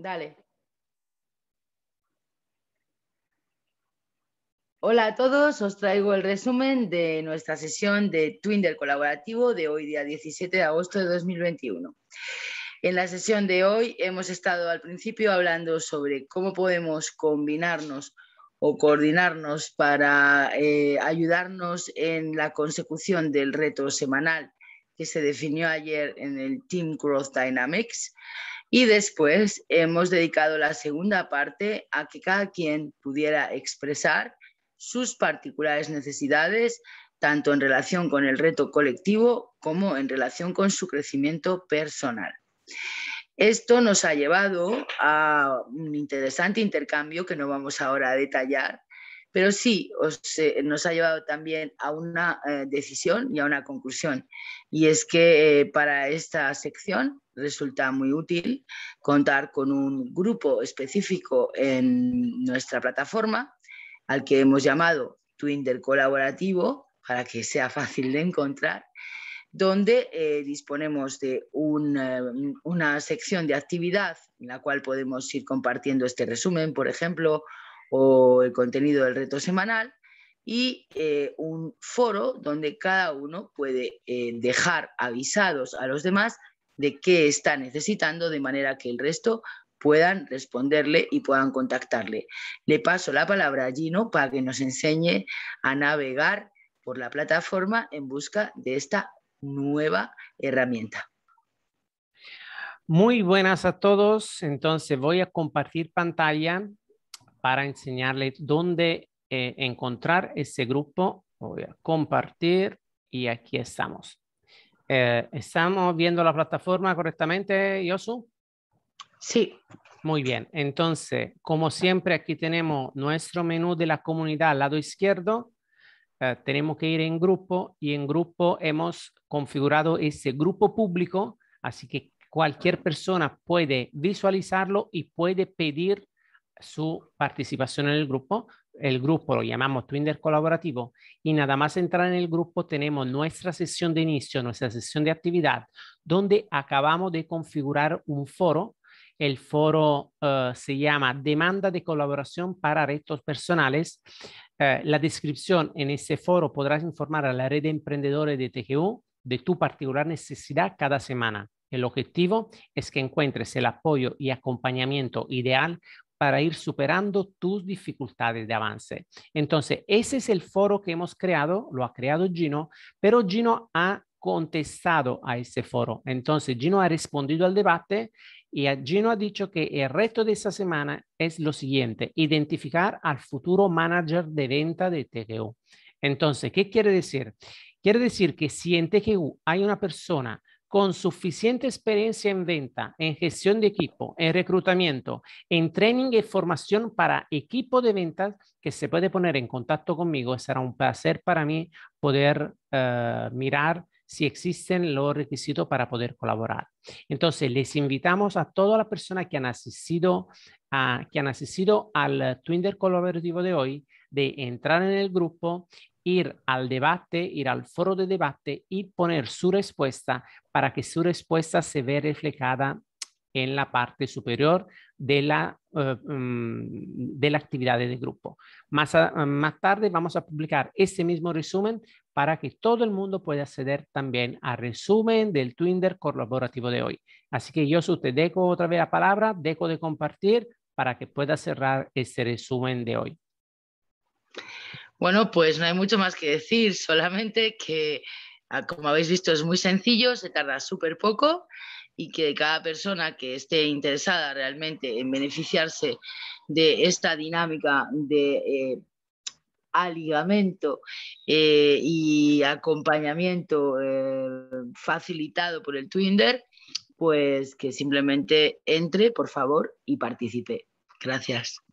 Dale. Hola a todos, os traigo el resumen de nuestra sesión de Twinder colaborativo de hoy, día 17 de agosto de 2021. En la sesión de hoy hemos estado al principio hablando sobre cómo podemos combinarnos o coordinarnos para eh, ayudarnos en la consecución del reto semanal que se definió ayer en el Team Growth Dynamics. Y después hemos dedicado la segunda parte a que cada quien pudiera expresar sus particulares necesidades, tanto en relación con el reto colectivo como en relación con su crecimiento personal. Esto nos ha llevado a un interesante intercambio que no vamos ahora a detallar, pero sí eh, nos ha llevado también a una eh, decisión y a una conclusión. Y es que eh, para esta sección resulta muy útil contar con un grupo específico en nuestra plataforma al que hemos llamado Twinder Colaborativo para que sea fácil de encontrar, donde eh, disponemos de eh, una sección de actividad en la cual podemos ir compartiendo este resumen, por ejemplo, o el contenido del reto semanal y eh, un foro donde cada uno puede dejar avisados a los demás de qué está necesitando de manera que el resto puedan responderle y puedan contactarle. Le paso la palabra a Gino para que nos enseñe a navegar por la plataforma en busca de esta nueva herramienta. Muy buenas a todos. Entonces voy a compartir pantalla para enseñarle dónde eh, encontrar ese grupo. Voy a compartir y aquí estamos. Eh, ¿Estamos viendo la plataforma correctamente, Yosu? Sí. Muy bien. Entonces, como siempre, aquí tenemos nuestro menú de la comunidad al lado izquierdo. Eh, tenemos que ir en grupo y en grupo hemos configurado ese grupo público, así que cualquier persona puede visualizarlo y puede pedir su participación en el grupo el grupo lo llamamos Twitter colaborativo y nada más entrar en el grupo tenemos nuestra sesión de inicio, nuestra sesión de actividad, donde acabamos de configurar un foro. El foro eh, se llama Demanda de colaboración para retos personales. Eh, la descripción en ese foro podrás informar a la red de emprendedores de TGU de tu particular necesidad cada semana. El objetivo es que encuentres el apoyo y acompañamiento ideal para ir superando tus dificultades de avance. Entonces, ese es el foro que hemos creado, lo ha creado Gino, pero Gino ha contestado a ese foro. Entonces, Gino ha respondido al debate y Gino ha dicho que el reto de esta semana es lo siguiente, identificar al futuro manager de venta de TGU. Entonces, ¿qué quiere decir? Quiere decir que si en TGU hay una persona con suficiente experiencia en venta, en gestión de equipo, en reclutamiento, en training y formación para equipo de ventas que se puede poner en contacto conmigo. Será un placer para mí poder eh, mirar si existen los requisitos para poder colaborar. Entonces, les invitamos a todas las personas que han asistido, a, que han asistido al Twitter colaborativo de hoy de entrar en el grupo ir al debate, ir al foro de debate y poner su respuesta para que su respuesta se vea reflejada en la parte superior de la, eh, mm, de la actividad de grupo. Más, eh, más tarde vamos a publicar este mismo resumen para que todo el mundo pueda acceder también al resumen del Twinder colaborativo de hoy. Así que yo te dejo otra vez la palabra, dejo de compartir para que pueda cerrar este resumen de hoy. Bueno, pues no hay mucho más que decir, solamente que, ah, como habéis visto, es muy sencillo, se tarda súper poco y que cada persona que esté interesada realmente en beneficiarse de esta dinámica de eh, eh y acompañamiento eh, facilitado por el Twinder, pues que simplemente entre, por favor, y participe. Gracias.